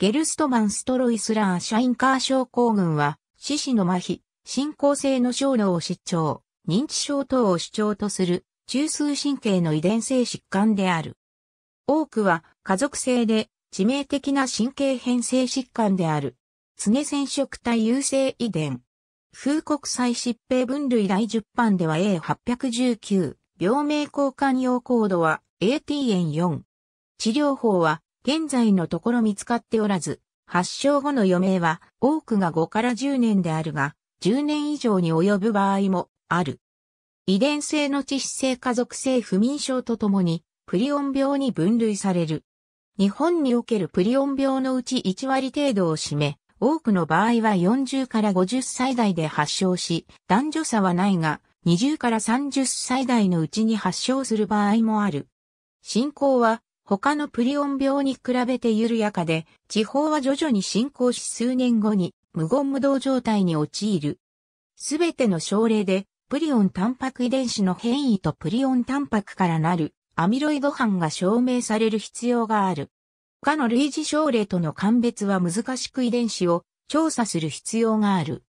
ゲルストマンストロイスラーシャインカー症候群は、四肢の麻痺、進行性の症脳を失調、認知症等を主張とする中枢神経の遺伝性疾患である。多くは家族性で致命的な神経変性疾患である。常染色体優性遺伝。風国際疾病分類第10版では A819。病名交換用コードは ATN4。治療法は現在のところ見つかっておらず、発症後の余命は多くが5から10年であるが、10年以上に及ぶ場合もある。遺伝性の致死性家族性不眠症とともに、プリオン病に分類される。日本におけるプリオン病のうち1割程度を占め、多くの場合は40から50歳代で発症し、男女差はないが、20から30歳代のうちに発症する場合もある。進行は他のプリオン病に比べて緩やかで、地方は徐々に進行し数年後に無言無動状態に陥る。すべての症例で、プリオンタンパク遺伝子の変異とプリオンタンパクからなるアミロイド斑が証明される必要がある。他の類似症例との鑑別は難しく遺伝子を調査する必要がある。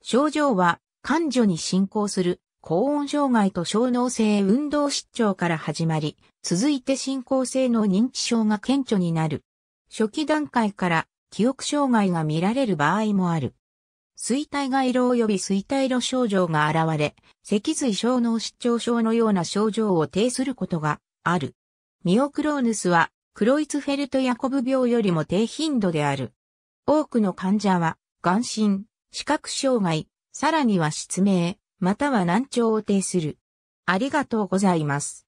症状は、患女に進行する高温障害と小脳性運動失調から始まり、続いて進行性の認知症が顕著になる。初期段階から記憶障害が見られる場合もある。衰退外路及び衰退路症状が現れ、脊髄小脳失調症のような症状を呈することがある。ミオクローヌスは、クロイツフェルト・ヤコブ病よりも低頻度である。多くの患者は、眼神、視覚障害、さらには失明、または難聴を呈する。ありがとうございます。